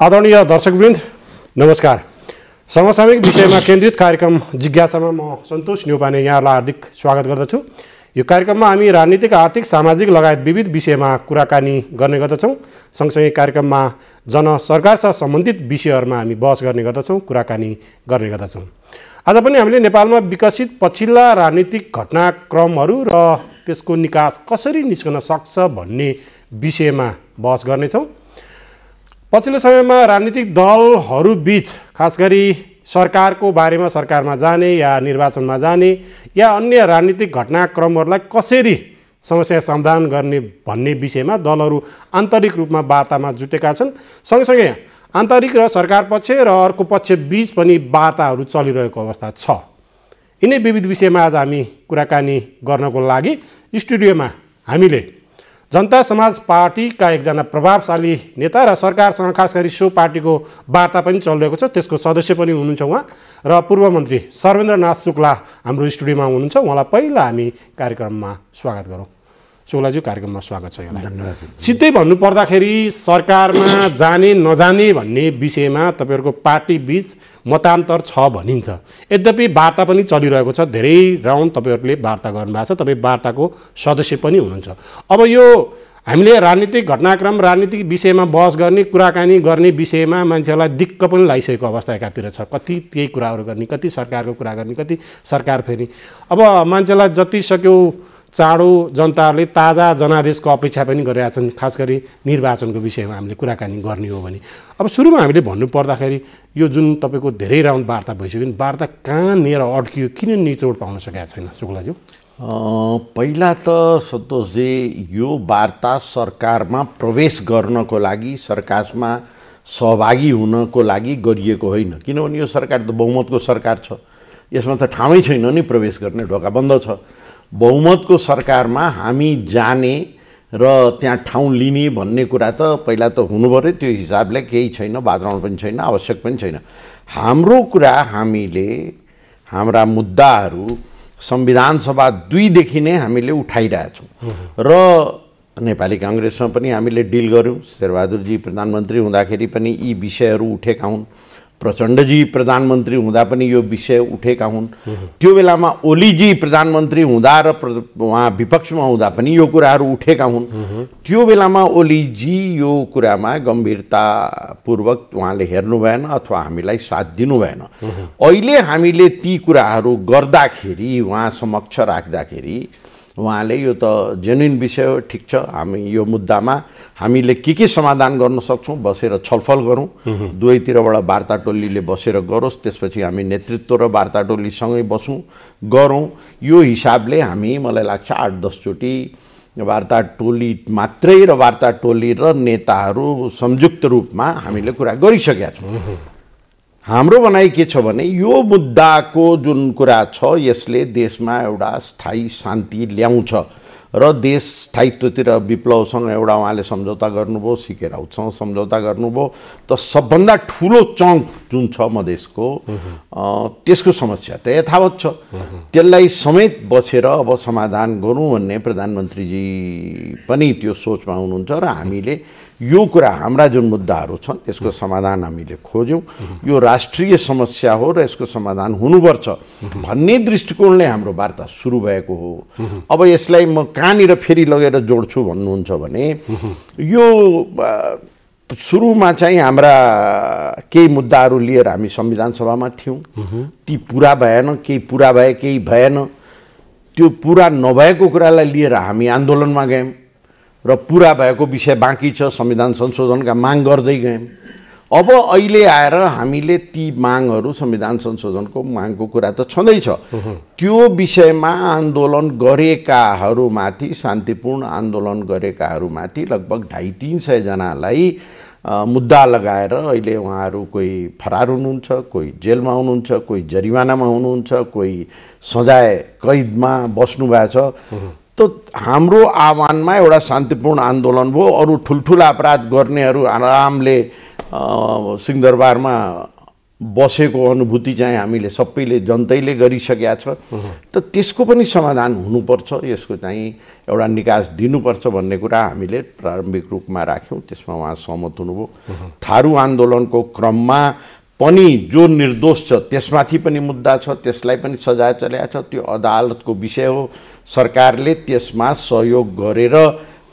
आदरणीय दर्शकवृन्द नमस्कार समसामयिक विषयमा केन्द्रित कार्यक्रम जिज्ञासामा म सन्तोष न्युपाने यहाँहरूलाई हार्दिक स्वागत गर्दछु यो कार्यक्रममा हामी राजनीतिक आर्थिक सामाजिक लगायत विविध विषयमा कुराकानी गर्ने गर्दछौँ सँगसँगै कार्यक्रममा जन सरकारसँग सम्बन्धित विषयहरूमा हामी बहस गर्ने गर्दछौँ कुराकानी गर्ने गर्दछौँ आज पनि हामीले नेपालमा विकसित पछिल्ला राजनीतिक घटनाक्रमहरू र त्यसको निकास कसरी निस्कन सक्छ भन्ने विषयमा बहस गर्नेछौँ पछिल्लो समयमा राजनीतिक दलहरूबिच खास गरी सरकारको बारेमा सरकारमा जाने या निर्वाचनमा जाने या अन्य राजनीतिक घटनाक्रमहरूलाई कसरी समस्या समाधान गर्ने भन्ने विषयमा दलहरू आन्तरिक रूपमा वार्तामा जुटेका छन् सँगसँगै आन्तरिक र सरकार पक्ष र अर्को पक्ष बिच पनि वार्ताहरू चलिरहेको अवस्था छ यिनै विविध विषयमा आज हामी कुराकानी गर्नको लागि स्टुडियोमा हामीले जनता समाज पार्टीका एकजना प्रभावशाली नेता र सरकारसँग खास गरी सो पार्टीको वार्ता पनि चलिरहेको छ त्यसको सदस्य पनि हुनुहुन्छ उहाँ र पूर्व मन्त्री सर्वेन्द्रनाथ शुक्ला हाम्रो स्टुडियोमा हुनुहुन्छ उहाँलाई पहिला हामी कार्यक्रममा स्वागत गरौँ चोलाज्यू कार्यक्रममा स्वागत छ यहाँ धन्यवाद सिधै भन्नुपर्दाखेरि सरकारमा जाने नजाने भन्ने विषयमा तपाईँहरूको पार्टी बिच मतान्तर छ भनिन्छ यद्यपि वार्ता पनि चलिरहेको छ धेरै राउन्ड तपाईँहरूले वार्ता गर्नुभएको छ तपाईँ वार्ताको सदस्य पनि हुनुहुन्छ अब यो हामीले राजनीतिक घटनाक्रम राजनीतिक विषयमा बहस गर्ने कुराकानी गर्ने विषयमा मान्छेहरूलाई दिक्क पनि लागिसकेको अवस्था एकातिर छ कति त्यही कुराहरू गर्ने कति सरकारको कुरा गर्ने कति सरकार फेरि अब मान्छेलाई जति सक्यो चाँडो जनताहरूले ताजा जनादेशको अपेक्षा पनि गरिरहेछन् खास गरी निर्वाचनको विषयमा हामीले कुराकानी गर्ने हो भने अब सुरुमा हामीले भन्नुपर्दाखेरि यो जुन तपाईँको धेरै राउन्ड वार्ता भइसक्यो नि वार्ता कहाँनिर अड्कियो किन निचोड पाउन सकेका छैन शुक्लाज्यू पहिला त सन्तोषजी यो वार्ता सरकारमा प्रवेश गर्नको लागि सरकारमा सहभागी हुनको लागि गरिएको होइन किनभने यो सरकार त बहुमतको सरकार छ यसमा त ठाउँै छैन नि प्रवेश गर्ने ढोका बन्द छ बहुमतको सरकारमा हामी जाने र त्यहाँ ठाउँ लिने भन्ने कुरा त पहिला त हुनु पऱ्यो त्यो हिसाबले केही छैन वातावरण पनि छैन आवश्यक पनि छैन हाम्रो कुरा हामीले हाम्रा मुद्दाहरू संविधान सभा दुईदेखि नै हामीले उठाइरहेछौँ र नेपाली काङ्ग्रेसमा पनि हामीले डिल गऱ्यौँ शेरबहादुरजी प्रधानमन्त्री हुँदाखेरि पनि यी विषयहरू उठेका हुन् प्रचण्डजी प्रधानमन्त्री हुँदा पनि यो विषय उठेका हुन् त्यो बेलामा ओलीजी प्रधानमन्त्री हुँदा र उहाँ विपक्षमा हुँदा पनि यो कुराहरू उठेका हुन् त्यो बेलामा ओलीजी यो कुरामा गम्भीरतापूर्वक उहाँले हेर्नु भएन अथवा हामीलाई साथ दिनु भएन अहिले हामीले ती कुराहरू गर्दाखेरि उहाँ समक्ष राख्दाखेरि उहाँले यो त जेन्युन विषय हो ठिक छ हामी यो मुद्दामा हामीले के के समाधान गर्न सक्छौँ बसेर छलफल गरौँ दुवैतिरबाट वार्ता टोलीले बसेर गरोस् त्यसपछि हामी नेतृत्व र वार्ता टोलीसँगै बसौँ गरौँ यो हिसाबले हामी मलाई लाग्छ आठ दसचोटि वार्ता टोली मात्रै र वार्ता टोली र नेताहरू संयुक्त रूपमा हामीले कुरा गरिसकेका छौँ हाम्रो भनाइ के छ भने यो मुद्दाको जुन कुरा छ यसले देशमा एउटा स्थायी शान्ति ल्याउँछ र देश स्थायित्वतिर विप्लवसँग एउटा उहाँले सम्झौता गर्नुभयो सिकेर आउँछ सम्झौता गर्नुभयो त सबभन्दा ठुलो चङ्क जुन छ मधेसको त्यसको समस्या त यथावत छ त्यसलाई समेत बसेर अब समाधान गरौँ भन्ने प्रधानमन्त्रीजी पनि त्यो सोचमा हुनुहुन्छ र हामीले यो कुरा हाम्रा जुन मुद्दाहरू छन् यसको समाधान हामीले खोज्यौँ यो राष्ट्रिय समस्या हो र यसको समाधान हुनुपर्छ भन्ने दृष्टिकोणले हाम्रो वार्ता सुरु भएको हो अब यसलाई म कहाँनिर फेरि लगेर जोड्छु भन्नुहुन्छ भने यो सुरुमा चाहिँ हाम्रा केही मुद्दाहरू लिएर हामी संविधान सभामा थियौँ ती पुरा भएन केही पुरा भए केही भएन त्यो पुरा नभएको कुरालाई लिएर हामी आन्दोलनमा गयौँ र पुरा भएको विषय बाँकी छ संविधान संशोधनका माग गर्दै गयौँ अब अहिले आएर हामीले ती मागहरू संविधान संशोधनको मागको कुरा त छँदैछ त्यो विषयमा आन्दोलन गरेकाहरूमाथि शान्तिपूर्ण आन्दोलन गरेकाहरूमाथि लगभग ढाई तिन सयजनालाई मुद्दा लगाएर अहिले उहाँहरू कोही फरार हुनुहुन्छ कोही जेलमा हुनुहुन्छ कोही जरिमानामा हुनुहुन्छ कोही सजाय कैदमा बस्नुभएको छ त हाम्रो आह्वानमा एउटा शान्तिपूर्ण आन्दोलन भयो अरू ठुल्ठुला अपराध गर्नेहरू आरामले सिंहदरबारमा बसेको अनुभूति चाहिँ हामीले सबैले जनतैले गरिसकेका छ त त्यसको पनि समाधान हुनुपर्छ यसको चाहिँ एउटा निकास दिनुपर्छ भन्ने कुरा हामीले प्रारम्भिक रूपमा राख्यौँ त्यसमा उहाँ सहमत हुनुभयो थारू आन्दोलनको क्रममा पनि जो निर्दोष छ त्यसमाथि पनि मुद्दा छ त्यसलाई पनि सजाय चलाएको छ त्यो अदालतको विषय हो सरकारले त्यसमा सहयोग गरेर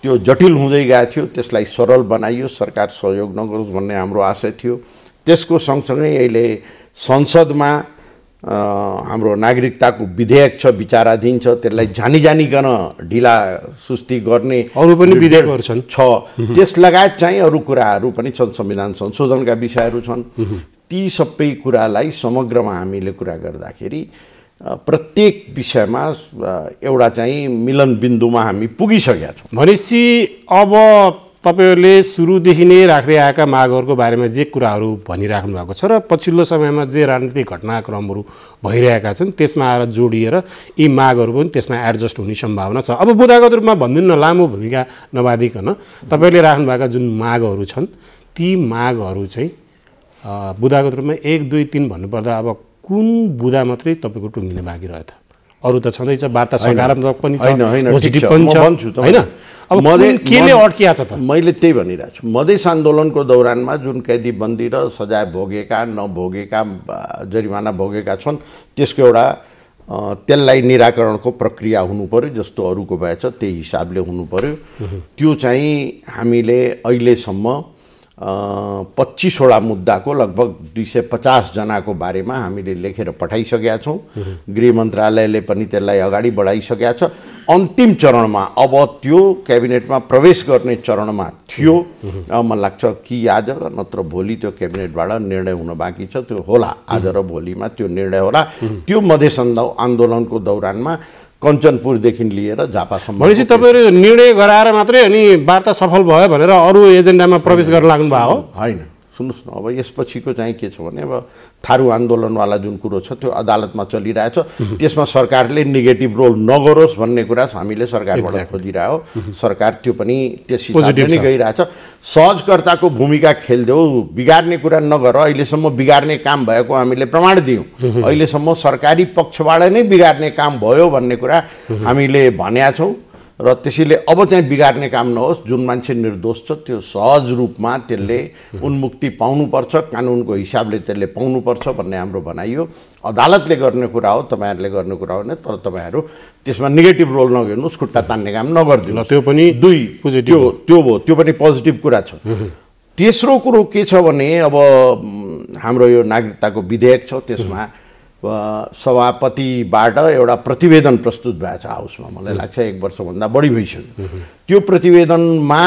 त्यो जटिल हुँदै गएको थियो त्यसलाई सरल बनाइयो सरकार सहयोग नगरोस् भन्ने हाम्रो आशय थियो त्यसको सँगसँगै अहिले संसदमा हाम्रो नागरिकताको विधेयक छ विचाराधीन छ त्यसलाई जानी जानिकन ढिला सुस्ती गर्ने अरू पनि विधेयकहरू छन् छ त्यस लगायत चाहिँ अरू कुराहरू पनि छन् संविधान संशोधनका विषयहरू छन् ती सबै कुरालाई समग्रमा हामीले कुरा गर्दाखेरि प्रत्येक विषयमा एउटा चाहिँ मिलन बिन्दुमा हामी पुगिसकेका छौँ भनेपछि अब तपाईँहरूले सुरुदेखि नै राख्दै आएका मागहरूको बारेमा जे कुराहरू भनिराख्नु भएको छ र पछिल्लो समयमा जे राजनीतिक घटनाक्रमहरू भइरहेका छन् त्यसमा आएर जोडिएर यी मागहरू पनि त्यसमा एडजस्ट हुने सम्भावना छ अब बुधागत रूपमा भनिदिनु न लामो भूमिका नबादिकन तपाईँले राख्नुभएका जुन मागहरू छन् ती मागहरू चाहिँ बुदागत रूपमा एक दुई तिन भन्नुपर्दा अब कुन बुदा मात्रै तपाईँको टुङ्गिने बाँकी रहेछ अरू त छँदैछ वार्ता सकारात्मक पनि छ होइन अब केले अड्किया छ त मैले त्यही भनिरहेको छु मधेस आन्दोलनको दौरानमा जुन कैदी बन्दी र सजाय भोगेका नभोगेका जरिमाना भोगेका छन् त्यसको एउटा त्यसलाई निराकरणको प्रक्रिया पऱ्यो जस्तो अरूको भएछ त्यही हिसाबले हुनु पऱ्यो त्यो चाहिँ हामीले अहिलेसम्म पच्चिसवटा मुद्दाको लगभग दुई सय पचासजनाको बारेमा हामीले लेखेर पठाइसकेका छौँ गृह मन्त्रालयले पनि त्यसलाई अगाडि बढाइसकेका छ अन्तिम चरणमा अब त्यो क्याबिनेटमा प्रवेश गर्ने चरणमा थियो मलाई लाग्छ कि आज नत्र भोलि त्यो क्याबिनेटबाट निर्णय हुन बाँकी छ त्यो होला आज र भोलिमा त्यो निर्णय होला त्यो मधेस आन्दोलनको दौरानमा कञ्चनपुरदेखि लिएर झापासम्म भनेपछि तपाईँहरू निर्णय गराएर मात्रै अनि वार्ता सफल भयो भनेर अरू एजेन्डामा प्रवेश गर्न लाग्नुभयो हो होइन सुन्नुहोस् न अब यसपछिको चाहिँ के छ भने अब थारू आन्दोलनवाला जुन कुरो छ त्यो अदालतमा चलिरहेछ त्यसमा सरकारले नेगेटिभ रोल नगरोस् भन्ने कुरा हामीले सरकारबाट खोजिरह्यो सरकार त्यो पनि त्यस हिसाबले नै गइरहेछ सहजकर्ताको भूमिका खेलिदेऊ बिगार्ने कुरा नगर अहिलेसम्म बिगार्ने काम भएको हामीले प्रमाण दियौँ अहिलेसम्म सरकारी पक्षबाट नै बिगार्ने काम भयो भन्ने कुरा हामीले भनेका छौँ र त्यसैले अब चाहिँ बिगार्ने काम नहोस् जुन मान्छे निर्दोष छ त्यो सहज रूपमा त्यसले उन्मुक्ति पाउनुपर्छ कानुनको हिसाबले त्यसले पाउनुपर्छ भन्ने हाम्रो भनाइयो अदालतले गर्ने कुरा हो तपाईँहरूले गर्ने कुरा होइन तर तपाईँहरू त्यसमा नेगेटिभ रोल नगर्नुहोस् खुट्टा तान्ने काम नगरिदिनु त्यो पनि दुई त्यो त्यो भयो त्यो पनि पोजिटिभ कुरा छ तेस्रो कुरो के छ भने अब हाम्रो यो नागरिकताको विधेयक छ त्यसमा सभापतिबाट एउटा प्रतिवेदन प्रस्तुत भएको छ हाउसमा मलाई लाग्छ एक वर्षभन्दा बढी भइसक्यो त्यो प्रतिवेदनमा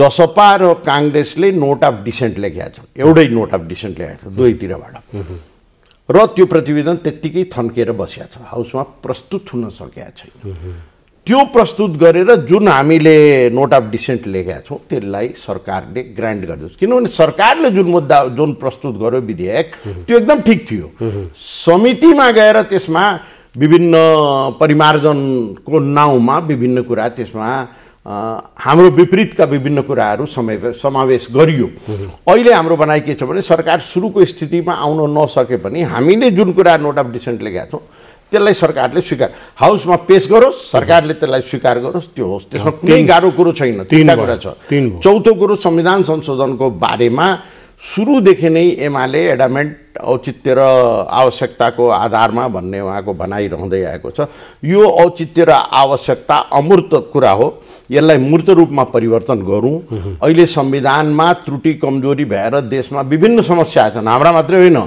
जसपा र काङ्ग्रेसले नोट अफ डिसेन्ट लेखेका छ एउटै नोट अफ डिसेन्ट लेखेको छ दुवैतिरबाट र त्यो प्रतिवेदन त्यत्तिकै थन्किएर बसिया छ हाउसमा प्रस्तुत हुन सकेका छैन त्यो प्रस्तुत गरेर जुन हामीले नोट अफ डिसेन्ट लेखेका छौँ त्यसलाई सरकारले ग्रान्ट गरिदियोस् किनभने सरकारले जुन मुद्दा जुन प्रस्तुत गर्यो विधेयक त्यो एकदम ठिक थियो समितिमा गएर त्यसमा विभिन्न परिमार्जनको नाउँमा विभिन्न कुरा त्यसमा हाम्रो विपरीतका विभिन्न कुराहरू समावेश गरियो अहिले हाम्रो बनाइ के छ भने सरकार सुरुको स्थितिमा आउन नसके पनि हामीले जुन कुरा नोट अफ डिसेन्ट लेखेका छौँ त्यसलाई सरकारले स्वीकार हाउसमा पेस गरोस् सरकारले त्यसलाई स्वीकार गरोस् त्यो होस् त्यसमा कुनै गाह्रो कुरो छैन तिनवटा कुरा छ चौथो कुरो संविधान संशोधनको बारेमा सुरुदेखि नै एमाले एडामेन्ट औचित्य र आवश्यकताको आधारमा भन्ने उहाँको भनाइ रहँदै आएको छ यो औचित्य र आवश्यकता अमूर्त कुरा हो यसलाई मूर्त रूपमा परिवर्तन गरौँ अहिले संविधानमा त्रुटि कमजोरी भएर देशमा विभिन्न समस्या छन् हाम्रा मात्रै होइन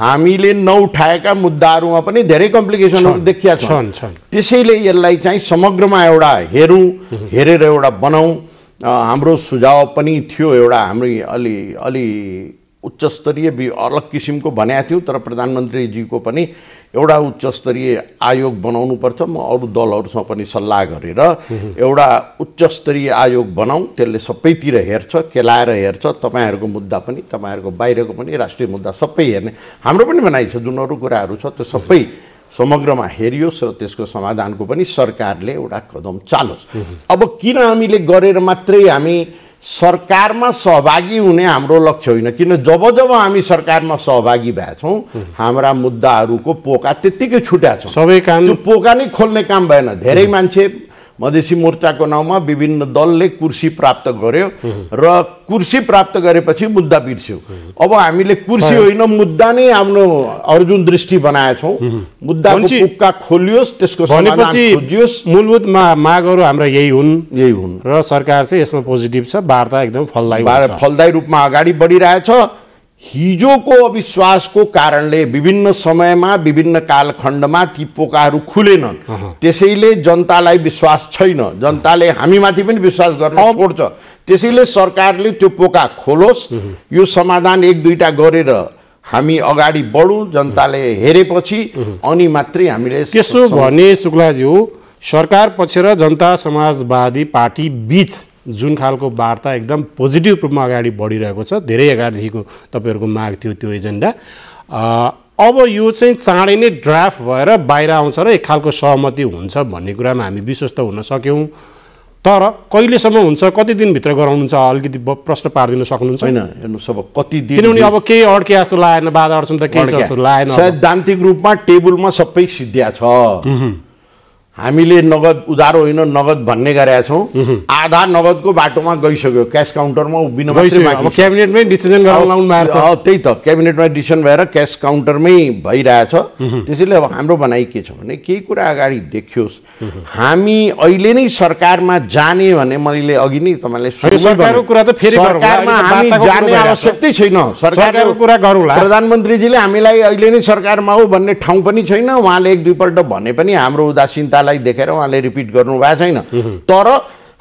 हामीले नउठाएका मुद्दाहरूमा पनि धेरै कम्प्लिकेसनहरू देखिया छन् त्यसैले यसलाई चाहिँ समग्रमा एउटा हेरौँ हेरेर एउटा बनाऊ हाम्रो सुझाव पनि थियो एउटा हाम्रो अलि अलि उच्चस्तरीय बि अलग किसिमको भनेको थियौँ तर प्रधानमन्त्रीजीको पनि एउटा उच्चस्तरीय आयोग बनाउनु पर्छ म अरू दलहरूसँग पनि सल्लाह गरेर एउटा उच्चस्तरीय आयोग बनाऊ त्यसले सबैतिर हेर्छ केलाएर हेर्छ तपाईँहरूको मुद्दा पनि तपाईँहरूको बाहिरको पनि राष्ट्रिय मुद्दा सबै हेर्ने हाम्रो पनि भनाइ छ जुन अरू कुराहरू छ त्यो सबै समग्रमा हेरियोस् र त्यसको समाधानको पनि सरकारले एउटा कदम चालोस् अब किन हामीले गरेर मात्रै हामी सरकारमा सहभागी हुने हाम्रो लक्ष्य होइन किन जब जब हामी सरकारमा सहभागी भएछौँ हाम्रा मुद्दाहरूको पोका त्यत्तिकै छुट्याएको छौँ सबै काम पोका नै खोल्ने काम भएन धेरै मान्छे मधेसी मोर्चाको नाउँमा विभिन्न दलले कुर्सी प्राप्त गर्यो र कुर्सी प्राप्त गरेपछि मुद्दा बिर्स्यो अब हामीले कुर्सी होइन मुद्दा नै आफ्नो अर्जुन दृष्टि बनाएछौँ मुद्दा उक्का खोलियोस् त्यसको मूलभूत मागहरू हाम्रा यही हुन् यही हुन् र सरकार चाहिँ यसमा पोजिटिभ छ वार्ता एकदम फलदायी फलदायी रूपमा अगाडि बढिरहेछ हिजोको अविश्वासको कारणले विभिन्न समयमा विभिन्न कालखण्डमा ती पोकाहरू खुलेनन् त्यसैले जनतालाई विश्वास छैन जनताले हामीमाथि पनि विश्वास गर्न छोड्छ त्यसैले सरकारले त्यो पोका खोलोस् यो समाधान एक दुईवटा गरेर हामी अगाडि बढौँ जनताले हेरेपछि अनि मात्रै हामीले त्यसो भने शुक्लाज्यू सरकार पक्ष र जनता समाजवादी पार्टी बिच जुन खालको वार्ता एकदम पोजिटिभ रूपमा अगाडि बढिरहेको छ धेरै अगाडिदेखिको तपाईँहरूको माग थियो त्यो एजेन्डा अब यो चाहिँ चाँडै नै ड्राफ्ट भएर बाहिर आउँछ र एक खालको सहमति हुन्छ भन्ने कुरामा हामी विश्वस्त हुन सक्यौँ तर कहिलेसम्म हुन्छ कति दिनभित्र गराउनुहुन्छ अलिकति प्रश्न पारिदिन सक्नुहुन्छ होइन हेर्नुहोस् अब कति दिन किनभने अब केही अड्के जस्तो लागेन बाधा अड्छन् त केही जस्तो लागेन दान्तिक रूपमा टेबलमा सबै सिद्धिया छ हामीले नगद उधारो होइन नगद भन्ने गरेका छौँ आधा नगदको बाटोमा गइसक्यो क्यास काउन्टरमा उभिन क्याबिनेटमै डिसिजन त्यही त क्याबिनेटमा डिसिजन भएर क्यास काउन्टरमै भइरहेछ त्यसैले अब हाम्रो भनाइ के छ भने केही कुरा अगाडि देखियोस् हामी अहिले नै सरकारमा जाने भने मैले अघि नै तपाईँलाई छैन सरकारको कुरा गरौँला प्रधानमन्त्रीजीले हामीलाई अहिले नै सरकारमा हो भन्ने ठाउँ पनि छैन उहाँले एक दुईपल्ट भने पनि हाम्रो उदासीनता कुरालाई देखेर उहाँले रिपिट गर्नुभएको छैन तर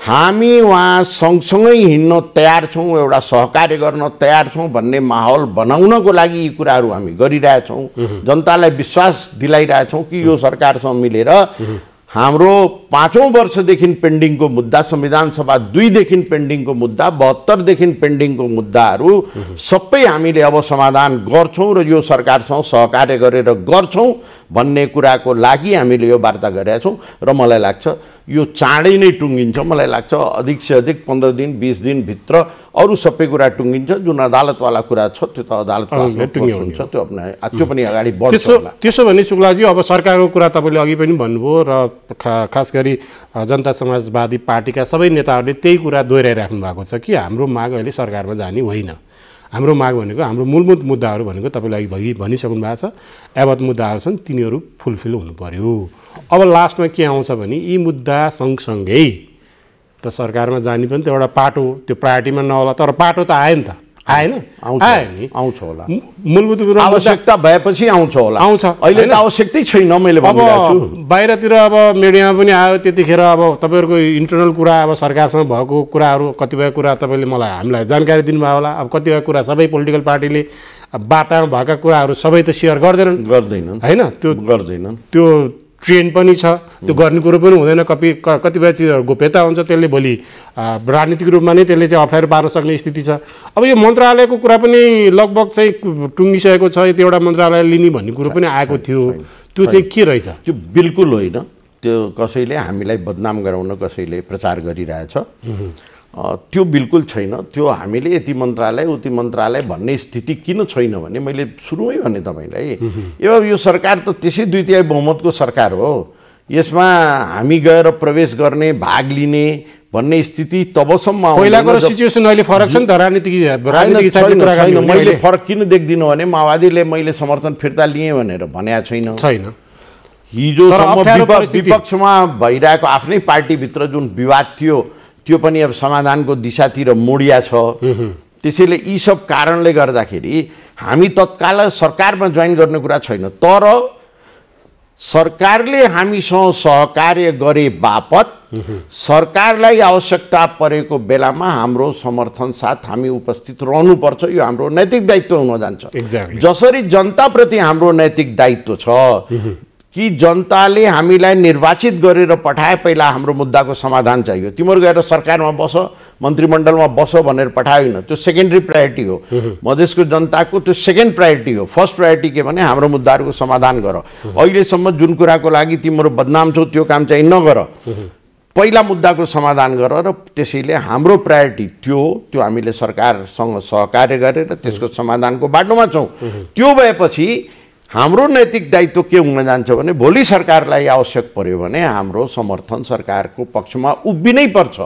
हामी उहाँ सँगसँगै हिँड्न तयार छौँ एउटा सहकार्य गर्न तयार छौँ भन्ने माहौल बनाउनको लागि यी कुराहरू हामी गरिरहेछौँ जनतालाई विश्वास दिलाइरहेछौँ कि यो सरकारसँग मिलेर हाम्रो पाँचौँ वर्षदेखि पेन्डिङको मुद्दा संविधान सभा दुईदेखि पेन्डिङको मुद्दा बहत्तरदेखि पेन्डिङको मुद्दाहरू सबै हामीले अब समाधान गर्छौँ र यो सरकारसँग सहकार्य गरेर गर्छौँ भन्ने कुराको लागि हामीले यो वार्ता गरेका छौँ र मलाई लाग्छ यो चाँडै नै टुङ्गिन्छ मलाई लाग्छ अधिक से अधिक पन्ध्र दिन बिस दिनभित्र अरू सबै कुरा टुङ्गिन्छ जुन अदालतवाला कुरा छ त्यो त अदालत हुन्छ त्यो त्यो पनि अगाडि बढ्छ त्यसो भने शुक्लाजी अब सरकारको कुरा तपाईँले अघि पनि भन्नुभयो र खा खास गरी जनता समाजवादी पार्टीका सबै नेताहरूले त्यही कुरा दोहोऱ्याइराख्नु भएको छ कि हाम्रो माग अहिले सरकारमा जाने होइन हाम्रो माग भनेको हाम्रो मूलभूत मुद्दाहरू भनेको तपाईँले अघि भइ भनिसक्नु भएको छ यावत मुद्दाहरू छन् तिनीहरू फुलफिल हुनु पर्यो अब लास्टमा के आउँछ भने यी मुद्दा सँगसँगै त सरकारमा जाने पनि त एउटा पाटो त्यो प्रायोरिटीमा नहोला तर पाटो त आयो नि त आएन आयो नि आउँछ होला मूलभूत आवश्यकता भएपछि आउँछ होला आउँछ अहिले आवश्यकै छैन मैले अब बाहिरतिर अब मिडियामा पनि आयो त्यतिखेर अब तपाईँहरूको इन्टरनल कुरा अब सरकारसँग भएको कुराहरू कतिपय कुरा तपाईँले मलाई हामीलाई जानकारी दिनुभयो होला अब कतिपय कुरा सबै पोलिटिकल पार्टीले वार्तामा भएका कुराहरू सबै त सेयर गर्दैनन् गर्दैनन् होइन त्यो गर्दैनन् त्यो ट्रेन पनि छ त्यो गर्ने कुरो पनि हुँदैन कपि कतिपय चिजहरू गोप्यता हुन्छ त्यसले भोलि राजनीतिक रूपमा नै त्यसले चाहिँ अप्ठ्यारो पार्न सक्ने स्थिति छ अब यो मन्त्रालयको कुरा पनि लगभग चाहिँ टुङ्गिसकेको छ यति एउटा मन्त्रालय लिने भन्ने कुरो पनि आएको थियो त्यो चाहिँ के रहेछ त्यो बिल्कुल होइन त्यो कसैले हामीलाई बदनाम गराउन कसैले प्रचार गरिरहेछ त्यो बिल्कुल छैन त्यो हामीले यति मन्त्रालय उति मन्त्रालय भन्ने स्थिति किन छैन भने मैले सुरुमै भने तपाईँलाई यो यो सरकार त त्यसै द्वितीय बहुमतको सरकार हो यसमा हामी गएर प्रवेश गर्ने भाग लिने भन्ने स्थिति तबसम्म मैले फरक किन देख्दिनँ भने माओवादीले मैले समर्थन फिर्ता लिएँ भनेर भनेको छैन छैन हिजोसम्म विपक्षमा भइरहेको आफ्नै पार्टीभित्र जुन विवाद थियो त्यो पनि अब समाधानको दिशातिर मोडिया छ त्यसैले यी सब कारणले गर्दाखेरि हामी तत्काल सरकारमा जोइन गर्ने कुरा छैन तर सरकारले हामीसँग सहकार्य गरे बापत सरकारलाई आवश्यकता परेको बेलामा हाम्रो समर्थन साथ हामी उपस्थित रहनुपर्छ यो हाम्रो नैतिक दायित्व हुन जान्छ exactly. जसरी जनताप्रति हाम्रो नैतिक दायित्व छ कि जनताले हामीलाई निर्वाचित गरेर पठाए पहिला हाम्रो मुद्दाको समाधान चाहियो तिमीहरू गएर सरकारमा बस मन्त्रीमण्डलमा बस भनेर पठाएन त्यो सेकेन्डरी प्रायोरिटी हो मधेसको जनताको त्यो सेकेन्ड प्रायोरिटी हो फर्स्ट प्रायोरिटी के भने हाम्रो मुद्दाहरूको समाधान गर अहिलेसम्म जुन कुराको लागि तिमीहरू बदनाम छौ त्यो काम चाहिँ नगर पहिला मुद्दाको समाधान गर र त्यसैले हाम्रो प्रायोरिटी त्यो त्यो हामीले सरकारसँग सहकार्य गरेर त्यसको समाधानको बाटोमा छौँ त्यो भएपछि हाम्रो नैतिक दायित्व के हुन जान्छ भने भोलि सरकारलाई आवश्यक पर्यो भने हाम्रो समर्थन सरकारको पक्षमा उभिनै पर्छ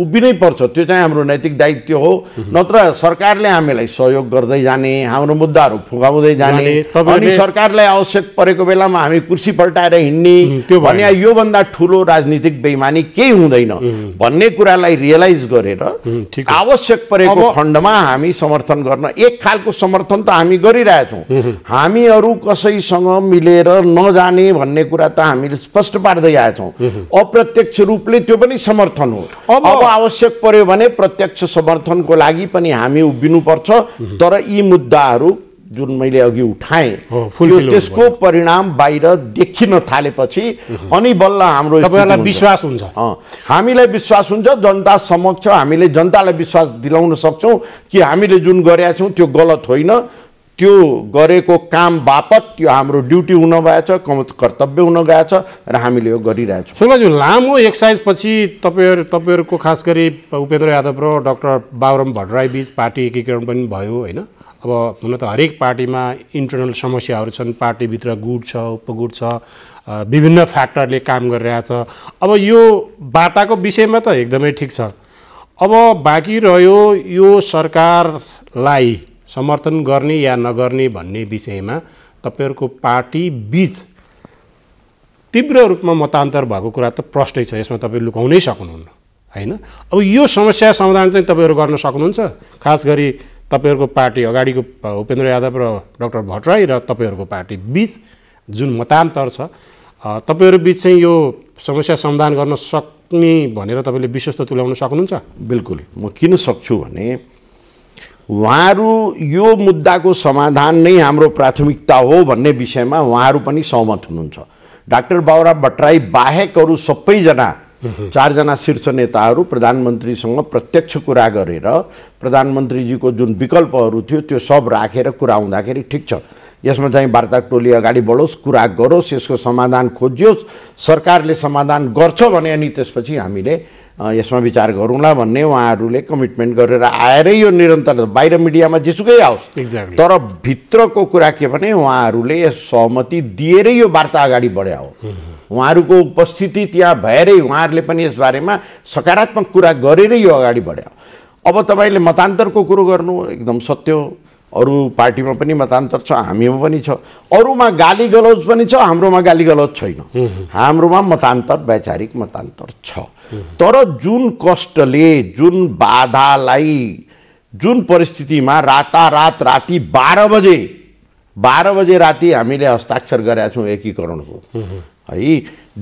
उभिनै पर्छ त्यो चाहिँ हाम्रो नैतिक दायित्व हो नत्र सरकारले हामीलाई सहयोग गर्दै जाने हाम्रो मुद्दाहरू फुगाउँदै जाने अनि सरकारलाई आवश्यक परेको बेलामा हामी कुर्सी पल्टाएर हिँड्ने भने योभन्दा ठुलो राजनीतिक बेइमानी केही हुँदैन भन्ने कुरालाई रियलाइज गरेर आवश्यक परेको खण्डमा हामी समर्थन गर्न एक खालको समर्थन त हामी गरिरहेछौँ हामीहरू कसैसँग मिलेर नजाने भन्ने कुरा त हामीले स्पष्ट पार्दै आएछौँ अप्रत्यक्ष रूपले त्यो पनि समर्थन हो अब आवश्यक पर्यो भने प्रत्यक्ष समर्थनको लागि पनि हामी उभिनुपर्छ तर यी मुद्दाहरू जुन मैले अघि उठाएँ त्यसको परिणाम बाहिर देखिन थालेपछि अनि बल्ल हाम्रो विश्वास हुन्छ हामीलाई विश्वास हुन्छ जनता समक्ष हामीले जनतालाई विश्वास दिलाउन सक्छौँ कि हामीले जुन गरेका छौँ त्यो गलत होइन त्यो गरेको काम बापत यो हाम्रो ड्युटी हुन गएछ कम कर्तव्य हुन गएछ र हामीले यो गरिरहेछौँ सोलाज्यू लामो एक्सर्साइजपछि तपाईँहरू तपाईँहरूको खास गरी उपेन्द्र यादव र डक्टर बाबुराम भट्टराई बिच पार्टी एकीकरण पनि भयो होइन अब हुन त हरेक पार्टीमा इन्टरनल समस्याहरू छन् पार्टीभित्र गुट छ उपगुट छ विभिन्न फ्याक्टरले काम गरिरहेछ अब यो वार्ताको विषयमा त एकदमै ठिक छ अब बाँकी रह्यो यो सरकारलाई समर्थन गर्ने या नगर्ने भन्ने विषयमा तपाईँहरूको पार्टी बिच तीव्र रूपमा मतान्तर भएको कुरा त प्रष्टै छ यसमा तपाईँ लुकाउनै सक्नुहुन्न होइन अब यो समस्या समाधान चाहिँ तपाईँहरू गर्न सक्नुहुन्छ खास गरी तपाईँहरूको पार्टी अगाडिको उपेन्द्र यादव र डक्टर भट्टराई र तपाईँहरूको पार्टी बिच जुन मतान्तर छ तपाईँहरू बिच चाहिँ यो समस्या समाधान गर्न सक्ने भनेर तपाईँले विश्वस्त तुल्याउन सक्नुहुन्छ बिल्कुल म किन सक्छु भने उहाँहरू यो मुद्दाको समाधान नै हाम्रो प्राथमिकता हो भन्ने विषयमा उहाँहरू पनि सहमत हुनुहुन्छ डाक्टर बाबुराम भट्टराई बाहेक अरू सबैजना चारजना शीर्ष नेताहरू प्रधानमन्त्रीसँग प्रत्यक्ष कुरा गरेर प्रधानमन्त्रीजीको जुन विकल्पहरू थियो त्यो सब राखेर कुरा हुँदाखेरि ठिक छ यसमा चाहिँ वार्ता टोली अगाडि बढोस् कुरा गरोस् यसको समाधान खोजियोस् सरकारले समाधान गर्छ भने अनि त्यसपछि हामीले यसमा विचार गरौँला भन्ने उहाँहरूले कमिटमेन्ट गरेर आएरै यो निरन्तर बाहिर मिडियामा जेसुकै आओस् exactly. तर भित्रको कुरा के भने उहाँहरूले सहमति दिएरै यो वार्ता अगाडि बढ्या हो उहाँहरूको उपस्थिति त्यहाँ भएरै उहाँहरूले पनि यसबारेमा सकारात्मक कुरा गरेरै यो अगाडि बढ्या अब तपाईँले मतान्तरको कुरो गर्नु एकदम सत्य हो अरू पार्टीमा पनि मतान्तर छ हामीमा पनि छ अरूमा गाली गलौज पनि छ हाम्रोमा गाली गलौज छैन हाम्रोमा मतान्तर वैचारिक मतान्तर छ तर जुन कष्टले जुन बाधालाई जुन परिस्थितिमा रातारात राति बाह्र बजे बाह्र बजे राति हामीले हस्ताक्षर गरेका छौँ एकीकरणको है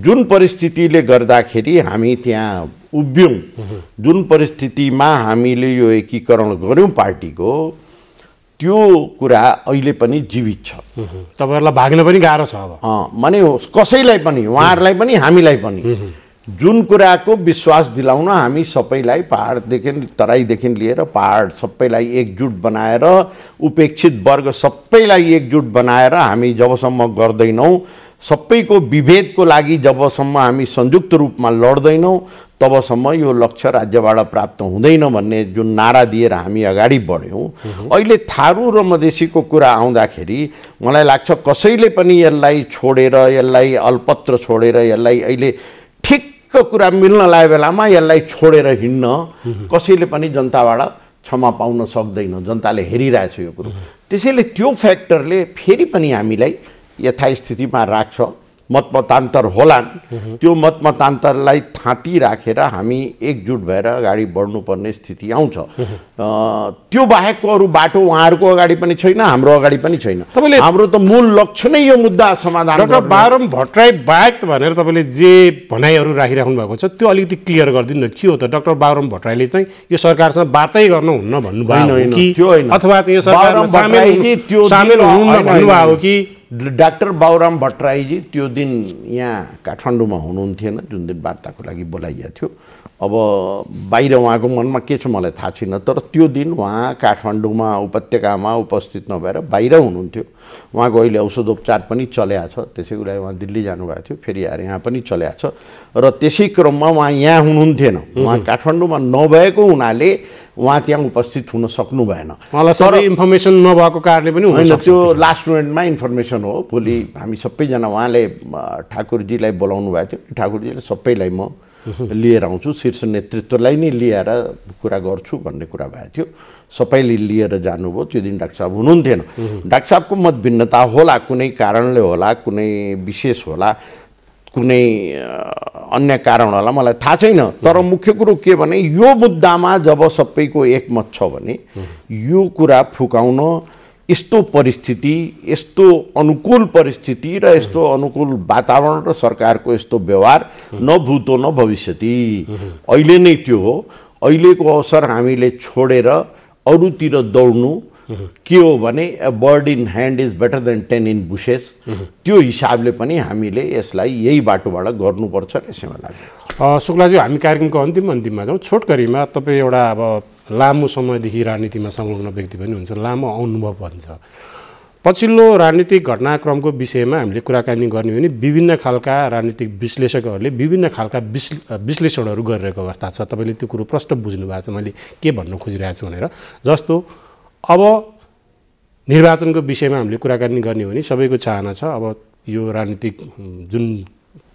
जुन परिस्थितिले गर्दाखेरि हामी त्यहाँ उभ्यौँ जुन परिस्थितिमा हामीले यो एकीकरण गऱ्यौँ पार्टीको त्यो कुरा अहिले पनि जीवित छ तपाईँहरूलाई भाग्न पनि गाह्रो छ अब माने कसैलाई पनि उहाँहरूलाई पनि हामीलाई पनि जुन कुराको विश्वास दिलाउन हामी सबैलाई पाहाडदेखि तराईदेखि लिएर पाहाड सबैलाई एकजुट बनाएर उपेक्षित वर्ग सबैलाई एकजुट बनाएर हामी जबसम्म गर्दैनौँ सबैको विभेदको लागि जबसम्म हामी संयुक्त रूपमा लड्दैनौँ तबसम्म यो लक्ष्य राज्यबाट प्राप्त हुँदैन भन्ने जुन नारा दिएर हामी अगाडि बढ्यौँ अहिले थारू र मधेसीको कुरा आउँदाखेरि मलाई लाग्छ कसैले पनि यसलाई छोडेर यसलाई अल्पत्र छोडेर यसलाई अहिले ठिक्क कुरा मिल्न लाग बेलामा यसलाई छोडेर हिँड्न कसैले पनि जनताबाट क्षमा पाउन सक्दैन जनताले हेरिरहेछ यो कुरो त्यसैले त्यो फ्याक्टरले फेरि पनि हामीलाई यथास्थितिमा राख्छ मतमतान्तर होलान् त्यो मतमतान्तरलाई थाँती राखेर हामी एकजुट भएर अगाडि बढ्नुपर्ने स्थिति आउँछ त्यो बाहेकको अरू बाटो उहाँहरूको अगाडि पनि छैन हाम्रो अगाडि पनि छैन तपाईँले हाम्रो त मूल लक्ष्य नै यो मुद्दा समाधान बारम भट्टराई बाहेक भनेर तपाईँले जे भनाइहरू राखिराख्नु भएको छ त्यो अलिकति क्लियर गरिदिनु न के हो त डक्टर बाबुराम भट्टराईले चाहिँ यो सरकारसँग बातै गर्नुहुन्न हुन्न कि अथवा चाहिँ यो सरकारमा डाक्टर बाबुराम भट्टराईजी त्यो दिन यहाँ काठमाडौँमा हुनुहुन्थेन जुन दिन वार्ताको लागि बोलाइएको थियो अब बाहिर उहाँको मनमा के छ मलाई थाहा छैन तर त्यो दिन उहाँ काठमाडौँमा उपत्यकामा उपस्थित नभएर बाहिर हुनुहुन्थ्यो उहाँको अहिले औषधोपचार पनि चल्याएको छ त्यसै उसलाई उहाँ दिल्ली जानुभएको थियो फेरि आएर यहाँ पनि चल्याएको छ र त्यसै क्रममा उहाँ यहाँ हुनुहुन्थेन उहाँ काठमाडौँमा नभएको हुनाले उहाँ त्यहाँ उपस्थित हुन सक्नु भएन तर इन्फर्मेसन नभएको कारणले पनि होइन त्यो लास्ट मोमेन्टमा इन्फर्मेसन हो भोलि हामी सबैजना उहाँले ठाकुरजीलाई बोलाउनु भएको थियो ठाकुरजीले सबैलाई म लिएर आउँछु शीर्ष नेतृत्वलाई नै लिएर कुरा गर्छु भन्ने कुरा भएको थियो सबैले लिएर जानुभयो त्यो दिन डाक्टर साहब हुनुहुन्थेन डाक्टर साहबको मत भिन्नता होला कुनै कारणले होला कुनै विशेष होला कुनै अन्य कारण होला मलाई थाहा छैन तर मुख्य कुरो के भने यो मुद्दामा जब सबैको एकमत छ भने यो कुरा फुकाउन यस्तो परिस्थिति यस्तो अनुकूल परिस्थिति र यस्तो अनुकूल वातावरण र सरकारको यस्तो व्यवहार नभूतो न भविष्यति अहिले नै त्यो हो अहिलेको अवसर हामीले छोडेर अरूतिर दौड्नु के हो भने a bird in hand is better than ten in bushes त्यो हिसाबले पनि हामीले यसलाई यही बाटोबाट गर्नुपर्छ यसैमा लाग्छ शुक्लाज्यू हामी कार्यक्रमको अन्तिम अन्तिममा जाउँ छोटकरीमा तपाईँ एउटा अब लामो समयदेखि राजनीतिमा संलग्न व्यक्ति पनि हुन्छ लामो अनुभव भन्छ पछिल्लो राजनीतिक घटनाक्रमको विषयमा हामीले कुराकानी गर्ने हो भने विभिन्न खालका राजनीतिक विश्लेषकहरूले विभिन्न खालका विश्लेषणहरू गरिरहेको अवस्था छ तपाईँले त्यो कुरो प्रष्ट बुझ्नु भएको छ मैले के भन्न खोजिरहेको छु भनेर जस्तो अब निर्वाचनको विषयमा हामीले कुराकानी गर्ने हो भने सबैको चाहना छ अब यो राजनीतिक जुन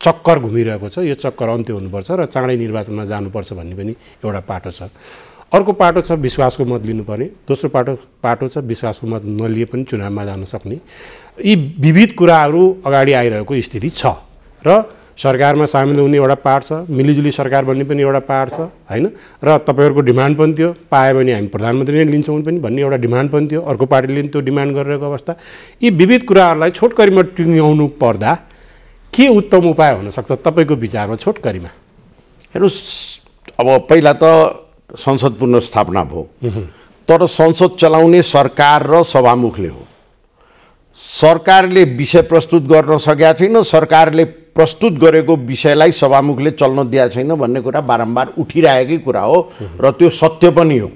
चक्कर घुमिरहेको छ यो चक्कर अन्त्य हुनुपर्छ र चाँडै निर्वाचनमा जानुपर्छ भन्ने पनि एउटा पाटो छ अर्को पाटो छ विश्वासको मत लिनुपर्ने दोस्रो पाटो पाटो छ विश्वासको मत नलिए पनि चुनावमा जान सक्ने यी विविध कुराहरू अगाडि आइरहेको स्थिति छ र सरकारमा सामेल हुने एउटा पाठ छ मिलिजुली सरकार भन्ने पनि एउटा पाठ छ होइन र तपाईँहरूको डिमान्ड पनि थियो पायो भने हामी प्रधानमन्त्री नै लिन्छौँ पनि भन्ने एउटा डिमान्ड पनि थियो अर्को पार्टीले पनि त्यो डिमान्ड गरिरहेको अवस्था यी विविध कुराहरूलाई छोटकरीमा टुङ्ग्याउनु पर्दा के उत्तम उपाय हुनसक्छ तपाईँको विचारमा छोटकरीमा हेर्नुहोस् अब पहिला त संसद पुनर्स्थापना भयो तर संसद चलाउने सरकार र सभामुखले हो सरकारले विषय प्रस्तुत गर्न सकेका छैन सरकारले प्रस्तुत गरेको विषयलाई सभामुखले चल्न दिएको छैन भन्ने कुरा बारम्बार उठिरहेकै कुरा हो र त्यो सत्य पनि हो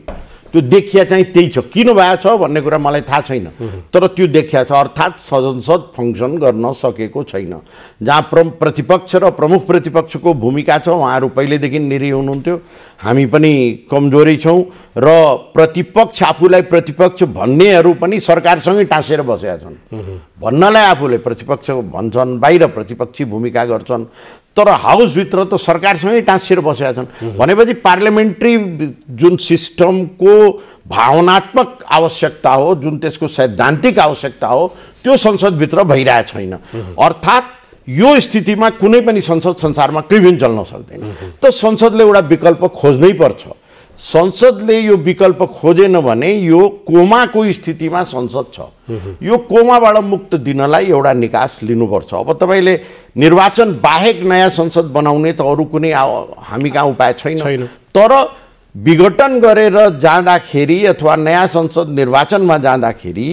त्यो देखिया चाहिँ त्यही छ किन भएको छ भन्ने कुरा मलाई थाहा छैन तर त्यो देखिया छ अर्थात् संसद फङ्सन गर्न सकेको छैन जहाँ प्रम प्रतिपक्ष र प्रमुख प्रतिपक्षको भूमिका छ उहाँहरू पहिल्यैदेखि निरी हुनुहुन्थ्यो हामी पनि कमजोरै छौँ र प्रतिपक्ष आफूलाई प्रतिपक्ष भन्नेहरू पनि सरकारसँगै टाँसेर बसेका छन् भन्नलाई आफूले प्रतिपक्ष भन्छन् बाहिर प्रतिपक्षी भूमिका गर्छन् तर हाउसभित्र त सरकारसँगै टाँसिएर बसेका छन् भनेपछि पार्लियामेन्ट्री जुन सिस्टमको भावनात्मक आवश्यकता हो जुन त्यसको सैद्धान्तिक आवश्यकता हो त्यो संसदभित्र भइरहेको छैन अर्थात् यो स्थितिमा कुनै पनि संसद संसारमा पनि चल्न सक्दैन त संसदले एउटा विकल्प खोज्नै पर्छ संसदले यो विकल्प खोजेन भने यो कोमाको स्थितिमा संसद छ यो कोमाबाट मुक्त दिनलाई एउटा निकास लिनुपर्छ अब तपाईँले निर्वाचन बाहेक नयाँ संसद बनाउने त अरू कुनै हामी कहाँ उपाय छैन तर विघटन गरेर जाँदाखेरि अथवा नयाँ संसद निर्वाचनमा जाँदाखेरि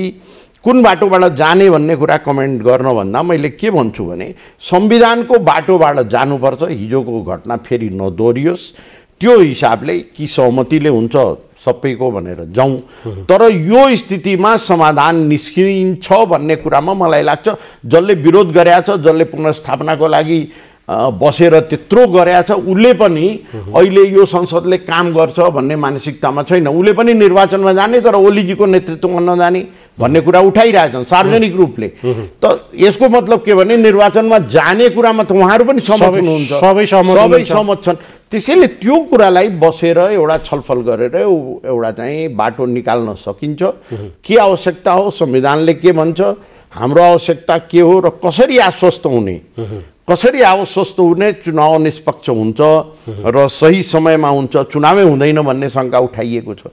कुन बाटोबाट जाने भन्ने कुरा कमेन्ट गर्नभन्दा मैले के भन्छु भने संविधानको बाटोबाट जानुपर्छ हिजोको घटना फेरि नदोहोरियोस् त्यो हिसाबले कि सहमतिले हुन्छ सबैको भनेर जाउँ तर यो स्थितिमा समाधान निस्किन्छ भन्ने कुरामा मलाई लाग्छ जसले विरोध गरेका छ जसले पुनर्स्थापनाको लागि बसेर त्यत्रो गरेछ उसले पनि अहिले यो संसदले काम गर्छ भन्ने मानसिकतामा छैन उसले पनि निर्वाचनमा जाने तर ओलीजीको नेतृत्वमा नजाने भन्ने कुरा उठाइरहेछन् सार्वजनिक रूपले त यसको मतलब के भने निर्वाचनमा जाने कुरामा त उहाँहरू पनि सहमत हुनुहुन्छ सबै सहमत छन् त्यसैले त्यो कुरालाई बसेर एउटा छलफल गरेर एउटा चाहिँ बाटो निकाल्न सकिन्छ के आवश्यकता हो संविधानले के भन्छ हाम्रो आवश्यकता के हो र कसरी आश्वस्त हुने कसरी आश्वस्त हुने चुनाव निष्पक्ष हुन्छ र सही समयमा हुन्छ चुनावै हुँदैन भन्ने शङ्का उठाइएको छ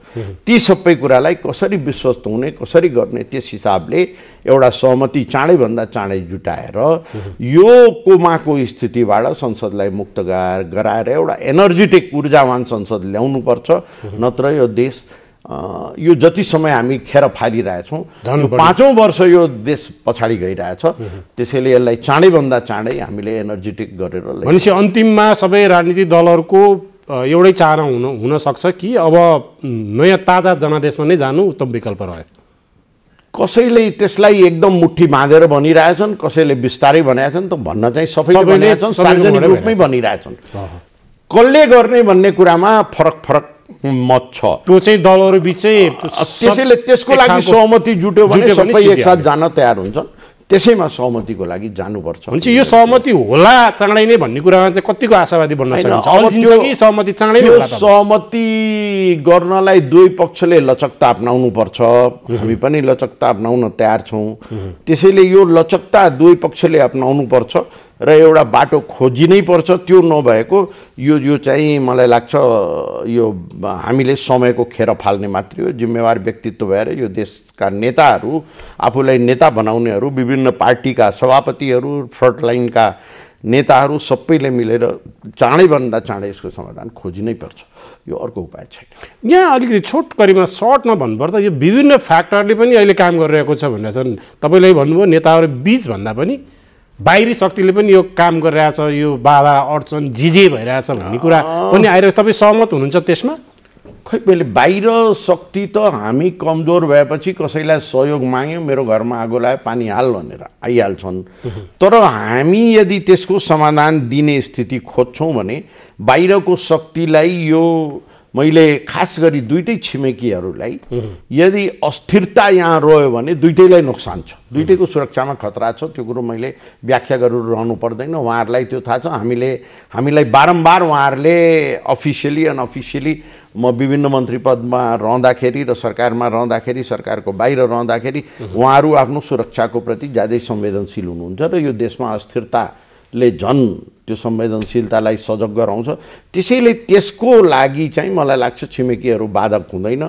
ती सबै कुरालाई कसरी विश्वस्त हुने कसरी गर्ने त्यस हिसाबले एउटा सहमति चाँडैभन्दा चाँडै जुटाएर यो कोमाको स्थितिबाट संसदलाई मुक्त गराएर एउटा एनर्जेटिक ऊर्जावान संसद ल्याउनुपर्छ नत्र यो देश यो जति समय हामी खेर फालिरहेछौँ पाँचौँ वर्ष यो देश पछाडि गइरहेछ त्यसैले यसलाई चाँडैभन्दा चाँडै हामीले एनर्जेटिक गरेर भनेपछि अन्तिममा सबै राजनीतिक दलहरूको एउटै चाहना हुन हुनसक्छ कि अब नयाँ ताजा जनादेशमा नै जानु उत्तम विकल्प रह्यो कसैले त्यसलाई एकदम मुठी बाँधेर भनिरहेछन् कसैले बिस्तारै भनिरहेछन् त भन्न चाहिँ सबै भनिरहेछन् सार्वजनिक रूपमै भनिरहेछन् कसले गर्ने भन्ने कुरामा फरक फरक मत छ त्यो चाहिँ दलहरू बिच त्यसैले त्यसको लागि सहमति जुट्यो भने सबै एकसाथ जान तयार हुन्छन् त्यसैमा सहमतिको लागि जानुपर्छ यो सहमति होला चाँडै नै भन्ने कुरामा चाहिँ कतिको आशावादी बन्न सकिन्छ सहमति चाँडै सहमति गर्नलाई दुई पक्षले लचकता अप्नाउनु पर्छ हामी पनि लचकता अप्नाउन तयार छौँ त्यसैले यो लचकता दुई पक्षले अप्नाउनु पर्छ र एउटा बाटो खोजिनै पर्छ त्यो नभएको यो यो चाहिँ मलाई लाग्छ यो हामीले समयको खेर फाल्ने मात्रै हो जिम्मेवार व्यक्तित्व भएर यो देशका नेताहरू आफूलाई नेता बनाउनेहरू विभिन्न पार्टीका सभापतिहरू फ्रन्टलाइनका नेताहरू सबैले मिलेर चाँडैभन्दा चाँडै यसको समाधान खोजिनै पर्छ यो अर्को उपाय छैन यहाँ अलिकति छोट करिमा सर्टमा भन्नुपर्दा यो विभिन्न फ्याक्टरले पनि अहिले काम गरिरहेको छ भनेर छन् तपाईँले भन्नुभयो नेताहरू बिचभन्दा पनि बाहिरी शक्तिले पनि यो काम गरिरहेछ यो बाधा अड्चन जे भइरहेछ भन्ने कुरा पनि आइरहेको तपाईँ सहमत हुनुहुन्छ त्यसमा खै मैले बाहिर शक्ति त हामी कमजोर भएपछि कसैलाई सहयोग माग्यो मेरो घरमा आगो लगायो पानी हाल भनेर आइहाल्छन् तर हामी यदि त्यसको समाधान दिने स्थिति खोज्छौँ भने बाहिरको शक्तिलाई यो मैले खास गरी दुइटै छिमेकीहरूलाई यदि अस्थिरता यहाँ रह्यो भने दुइटैलाई नोक्सान छ दुइटैको सुरक्षामा खतरा छ त्यो कुरो मैले व्याख्या गरेर रहनु पर्दैन उहाँहरूलाई त्यो थाहा छ हामीले हामीलाई बारम्बार उहाँहरूले अफिसियली अनअफिसियली म विभिन्न मन्त्री पदमा रहँदाखेरि र सरकारमा रहँदाखेरि सरकारको बाहिर रहँदाखेरि उहाँहरू आफ्नो सुरक्षाको प्रति ज्यादै संवेदनशील हुनुहुन्छ र यो देशमा अस्थिरता ले झन् त्यो संवेदनशीलतालाई सजग गराउँछ त्यसैले त्यसको लागि चाहिँ मलाई लाग्छ छिमेकीहरू बाधक हुँदैन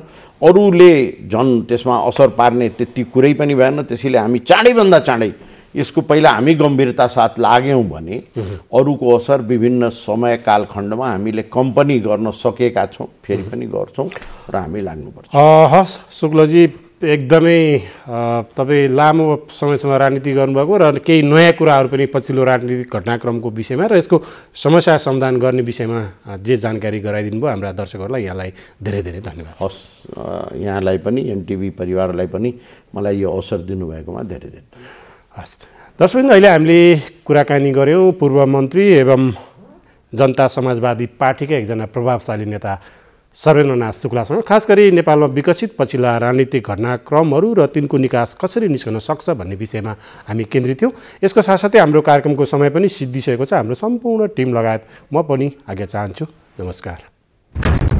अरूले झन् त्यसमा असर पार्ने त्यति कुरै पनि भएन त्यसैले हामी चाँडैभन्दा चाँडै यसको पहिला हामी गम्भीरता साथ लाग्यौँ भने अरूको असर विभिन्न समय कालखण्डमा हामीले कम पनि गर्न सकेका छौँ फेरि पनि गर्छौँ र हामी लाग्नुपर्छ हस् शुक्लजी एकदमै तपाईँ लामो समयसम्म राजनीति गर्नुभएको र केही नयाँ कुराहरू पनि पछिल्लो राजनीतिक घटनाक्रमको विषयमा र यसको समस्या समाधान गर्ने विषयमा जे जानकारी गराइदिनु भयो हाम्रा दर्शकहरूलाई यहाँलाई धेरै धेरै धन्यवाद हस् यहाँलाई पनि एनटिभी परिवारलाई पनि मलाई यो अवसर दिनुभएकोमा धेरै धेरै हस् दर्शक अहिले हामीले कुराकानी गऱ्यौँ पूर्व मन्त्री एवं जनता समाजवादी पार्टीका एकजना प्रभावशाली नेता सर्वेन्द्रनाथ शुक्लासँग खास गरी नेपालमा विकसित पछिल्ला राजनीतिक घटनाक्रमहरू र तिनको निकास कसरी निस्कन सक्छ भन्ने विषयमा हामी केन्द्रित थियौँ यसको साथसाथै हाम्रो कार्यक्रमको समय पनि सिद्धिसकेको छ हाम्रो सम्पूर्ण टिम लगायत म पनि आज्ञा चाहन्छु नमस्कार